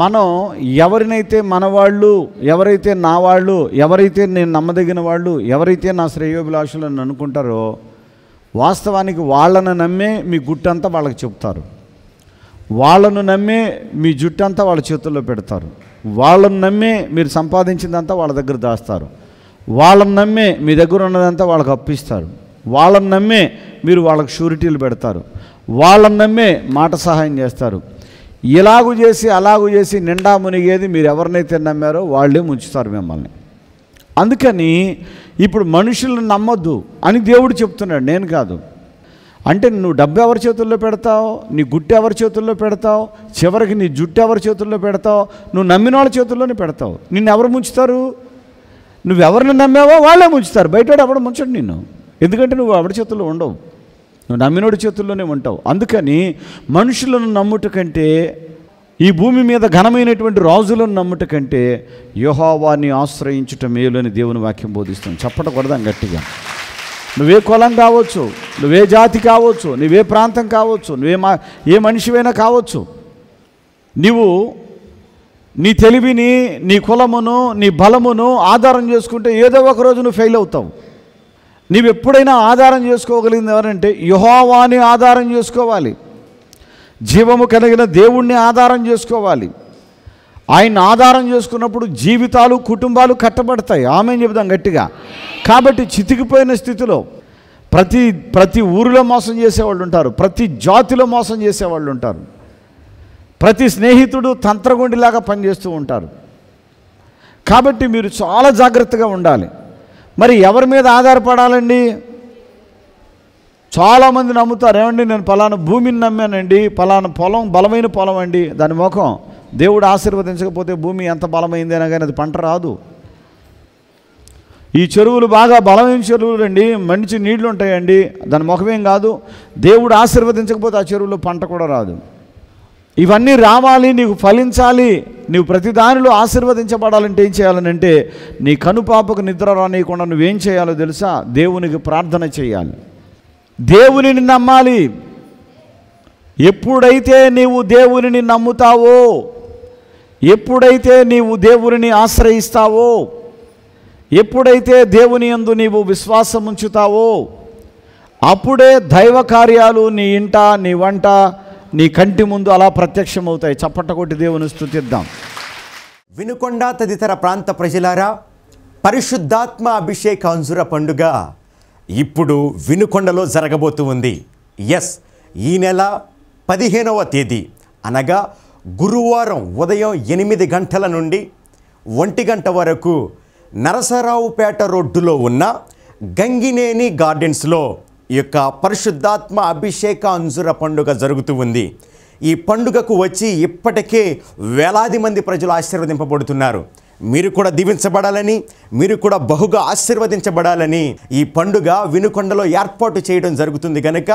మనం ఎవరినైతే మనవాళ్ళు ఎవరైతే నా వాళ్ళు ఎవరైతే నేను నమ్మదగిన వాళ్ళు ఎవరైతే నా అని అనుకుంటారో వాస్తవానికి వాళ్ళను నమ్మే మీ గుట్టంతా వాళ్ళకి చెప్తారు వాళ్ళను నమ్మే మీ జుట్టంతా వాళ్ళ చేతుల్లో పెడతారు వాళ్ళను నమ్మే మీరు సంపాదించిందంతా వాళ్ళ దగ్గర దాస్తారు వాళ్ళని నమ్మే మీ దగ్గర ఉన్నదంతా వాళ్ళకి అప్పిస్తారు వాళ్ళని నమ్మే మీరు వాళ్ళకి షూరిటీలు పెడతారు వాళ్ళని నమ్మే మాట సహాయం చేస్తారు ఇలాగు చేసి అలాగు చేసి నిండా మునిగేది మీరు ఎవరినైతే నమ్మారో వాళ్ళే ముంచుతారు మిమ్మల్ని అందుకని ఇప్పుడు మనుషులను నమ్మొద్దు అని దేవుడు చెప్తున్నాడు నేను కాదు అంటే నువ్వు డబ్బు ఎవరి చేతుల్లో పెడతావు నీ గుట్టు ఎవరి చేతుల్లో పెడతావు చివరికి నీ జుట్టు ఎవరి చేతుల్లో పెడతావు నువ్వు నమ్మిన వాళ్ళ చేతుల్లోనే పెడతావు నిన్ను ఎవరు ముంచుతారు నువ్వెవరిని నమ్మావో వాళ్ళే ముంచుతారు బయట ఎవడు ముంచడు నిన్ను ఎందుకంటే నువ్వు ఎవరి చేతుల్లో ఉండవు నువ్వు నమ్మినోడి చేతుల్లోనే ఉంటావు అందుకని మనుషులను నమ్ముట కంటే ఈ భూమి మీద ఘనమైనటువంటి రాజులను నమ్ముట కంటే యోహావాన్ని ఆశ్రయించుట మేలని దేవుని వాక్యం బోధిస్తుంది చెప్పకూడదాం గట్టిగా నువ్వే కులం కావచ్చు నువ్వే జాతి కావచ్చు నువ్వే ప్రాంతం కావచ్చు నువ్వే మా ఏ మనిషివైనా కావచ్చు నీవు నీ తెలివిని నీ కులమును నీ బలమును ఆధారం చేసుకుంటే ఏదో ఒక నువ్వు ఫెయిల్ అవుతావు నీవు ఎప్పుడైనా ఆధారం చేసుకోగలిగింది ఎవరంటే యుహోవాని ఆధారం చేసుకోవాలి జీవము కలిగిన దేవుణ్ణి ఆధారం చేసుకోవాలి ఆయన ఆధారం చేసుకున్నప్పుడు జీవితాలు కుటుంబాలు కట్టబడతాయి ఆమె చెబుదాం గట్టిగా కాబట్టి చితికిపోయిన స్థితిలో ప్రతి ప్రతి ఊరిలో మోసం చేసేవాళ్ళు ఉంటారు ప్రతి జాతిలో మోసం చేసేవాళ్ళు ఉంటారు ప్రతి స్నేహితుడు తంత్రగుండిలాగా పనిచేస్తూ ఉంటారు కాబట్టి మీరు చాలా జాగ్రత్తగా ఉండాలి మరి ఎవరి మీద ఆధారపడాలండి చాలామంది నమ్ముతారు ఏమండి నేను పలానా భూమిని నమ్మానండి పలానా పొలం బలమైన పొలం అండి దాని ముఖం దేవుడు ఆశీర్వదించకపోతే భూమి ఎంత బలమైందైనా కానీ అది పంట రాదు ఈ చెరువులు బాగా బలమైన చెరువులు అండి మంచి నీళ్లు ఉంటాయండి దాని ముఖమేం కాదు దేవుడు ఆశీర్వదించకపోతే ఆ చెరువులో పంట కూడా రాదు ఇవన్నీ రావాలి నీకు ఫలించాలి నువ్వు ప్రతిదానిలో ఆశీర్వదించబడాలంటే ఏం చేయాలనంటే నీ కనుపాపకు నిద్ర రానియకుండా నువ్వేం చేయాలో తెలుసా దేవునికి ప్రార్థన చేయాలి దేవునిని నమ్మాలి ఎప్పుడైతే నీవు దేవునిని నమ్ముతావో ఎప్పుడైతే నీవు దేవునిని ఆశ్రయిస్తావో ఎప్పుడైతే దేవుని యందు నీవు విశ్వాసం ఉంచుతావో అప్పుడే దైవ కార్యాలు నీ ఇంట నీ వంట నీ కంటి ముందు అలా ప్రత్యక్షమవుతాయి చప్పట్ట కొట్టి దేవుని స్థుతిద్దాం వినుకొండ తదితర ప్రాంత ప్రజలారా పరిశుద్ధాత్మ అభిషేక అంజుర పండుగ ఇప్పుడు వినుకొండలో జరగబోతూ ఉంది ఎస్ ఈ నెల పదిహేనవ తేదీ అనగా గురువారం ఉదయం ఎనిమిది గంటల నుండి ఒంటి గంట వరకు నరసరావుపేట రోడ్డులో ఉన్న గంగినేని గార్డెన్స్లో ఈ యొక్క పరిశుద్ధాత్మ అభిషేక అంజుర పండుగ జరుగుతూ ఉంది ఈ పండుగకు వచ్చి ఇప్పటికే వేలాది మంది ప్రజలు ఆశీర్వదింపబడుతున్నారు మీరు కూడా దీవించబడాలని మీరు కూడా బహుగా ఆశీర్వదించబడాలని ఈ పండుగ వినుకొండలో ఏర్పాటు చేయడం జరుగుతుంది కనుక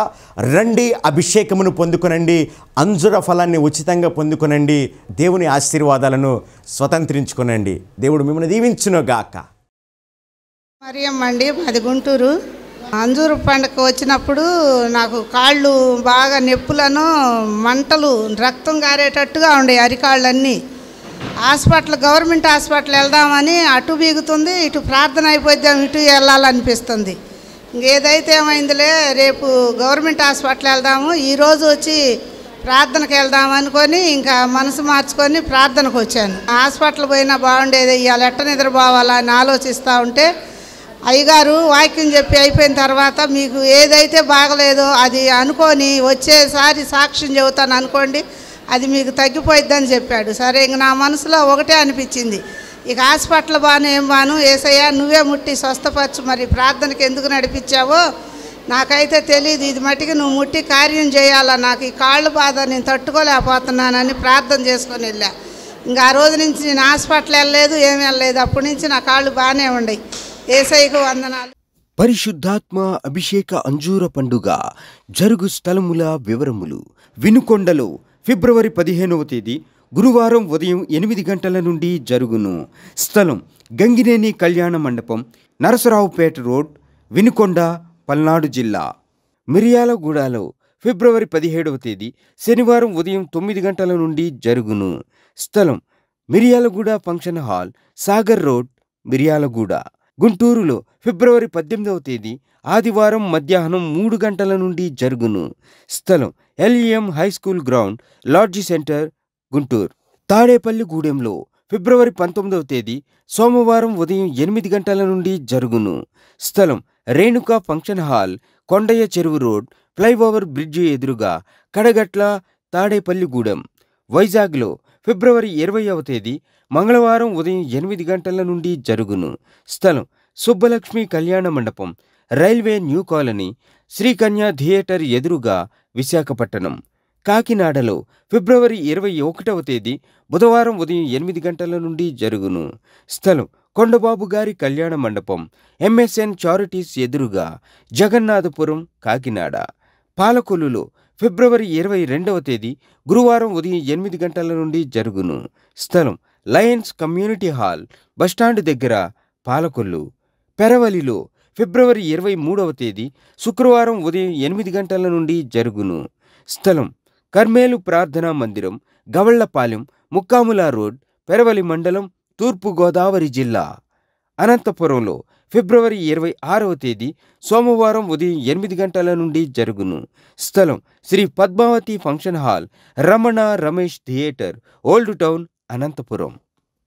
రండి అభిషేకమును పొందుకునండి అంజుర ఫలాన్ని ఉచితంగా పొందుకునండి దేవుని ఆశీర్వాదాలను స్వతంత్రించుకునండి దేవుడు మిమ్మల్ని దీవించునుగాక మరి అమ్మండి మాది గుంటూరు అంజూరు పండుగ వచ్చినప్పుడు నాకు కాళ్ళు బాగా నొప్పులను మంటలు రక్తం గారేటట్టుగా ఉండే అరికాళ్ళన్నీ హాస్పిటల్ గవర్నమెంట్ హాస్పిటల్ వెళ్దామని అటు బీగుతుంది ఇటు ప్రార్థన అయిపోద్దాం ఇటు వెళ్ళాలనిపిస్తుంది ఇంకేదైతే ఏమైందిలే రేపు గవర్నమెంట్ హాస్పిటల్ వెళ్దాము ఈరోజు వచ్చి ప్రార్థనకు వెళ్దాం అనుకొని ఇంకా మనసు మార్చుకొని ప్రార్థనకు వచ్చాను హాస్పిటల్ పోయినా బాగుండేది ఇవాళ ఎట్ట నిద్రపోవాలా అని ఆలోచిస్తూ ఉంటే అయ్యగారు వాక్యం చెప్పి అయిపోయిన తర్వాత మీకు ఏదైతే బాగలేదో అది అనుకొని వచ్చేసారి సాక్ష్యం చెబుతాను అనుకోండి అది మీకు తగ్గిపోయిద్దని చెప్పాడు సరే ఇంక నా మనసులో ఒకటే అనిపించింది ఇక హాస్పిటల్ బాను ఏం బాను ఏసయ్యా నువ్వే ముట్టి స్వస్థపరచు మరి ప్రార్థనకి ఎందుకు నడిపించావో నాకైతే తెలియదు ఇది మట్టికి నువ్వు ముట్టి కార్యం చేయాలా నాకు ఈ కాళ్ళు బాధ నేను తట్టుకోలేకపోతున్నానని ప్రార్థన చేసుకొని వెళ్ళా ఇంకా ఆ రోజు నుంచి నేను హాస్పిటల్ వెళ్ళలేదు ఏం వెళ్ళలేదు అప్పటి నుంచి నా కాళ్ళు బాగానే ఉన్నాయి పరిశుద్ధాత్మ అభిషేక అంజూర పండుగ జరుగు స్థలముల వివరములు వినుకొండలో ఫిబ్రవరి పదిహేనవ తేదీ గురువారం ఉదయం ఎనిమిది గంటల నుండి జరుగును స్థలం గంగినేని కళ్యాణ మండపం నరసరావుపేట రోడ్ వినుకొండ పల్నాడు జిల్లా మిరియాలగూడలో ఫిబ్రవరి పదిహేడవ తేదీ శనివారం ఉదయం తొమ్మిది గంటల నుండి జరుగును స్థలం Miryalaguda function hall Sagar road Miryalaguda గుంటూరులో ఫిబ్రవరి పద్దెనిమిదవ తేదీ ఆదివారం మధ్యాహ్నం మూడు గంటల నుండి జరుగును స్థలం LEM high school ground lodge centre Guntur తాడేపల్లిగూడెంలో ఫిబ్రవరి పంతొమ్మిదవ తేదీ సోమవారం ఉదయం ఎనిమిది గంటల నుండి జరుగును స్థలం రేణుకా ఫంక్షన్ హాల్ కొండయ్య చెరువు రోడ్ ఫ్లైఓవర్ బ్రిడ్జి ఎదురుగా కడగట్ల తాడేపల్లిగూడెం వైజాగ్లో ఫిబ్రవరి ఇరవైవ తేదీ మంగళవారం ఉదయం ఎనిమిది గంటల నుండి జరుగును స్థలం Subbalakshmi Kalyana Mandapam railway new colony Srikanya theatre ఎదురుగా విశాఖపట్నం కాకినాడలో ఫిబ్రవరి ఇరవై ఒకటవ తేదీ బుధవారం ఉదయం ఎనిమిది గంటల నుండి జరుగును స్థలం కొండబాబు గారి కళ్యాణ మండపం ఎంఎస్ఎన్ చారిటీస్ ఎదురుగా జగన్నాథపురం కాకినాడ పాలకొల్లులో ఫిబ్రవరి ఇరవై రెండవ తేదీ గురువారం ఉదయం ఎనిమిది గంటల నుండి జరుగును స్థలం లయన్స్ కమ్యూనిటీ హాల్ బస్టాండ్ దగ్గర పాలకొల్లు పెరవలిలో ఫిబ్రవరి ఇరవై మూడవ తేదీ శుక్రవారం ఉదయం ఎనిమిది గంటల నుండి జరుగును స్థలం కర్మేలు ప్రార్థనా మందిరం గవళ్లపాలెం ముక్కాముల రోడ్ పెరవలి మండలం తూర్పుగోదావరి జిల్లా అనంతపురంలో ఫిబ్రవరి ఇరవై ఆరవ తేదీ సోమవారం ఉదయం ఎనిమిది గంటల నుండి జరుగును స్థలం Shri Padmavati function hall Ramana Ramesh theatre old town Anantapuram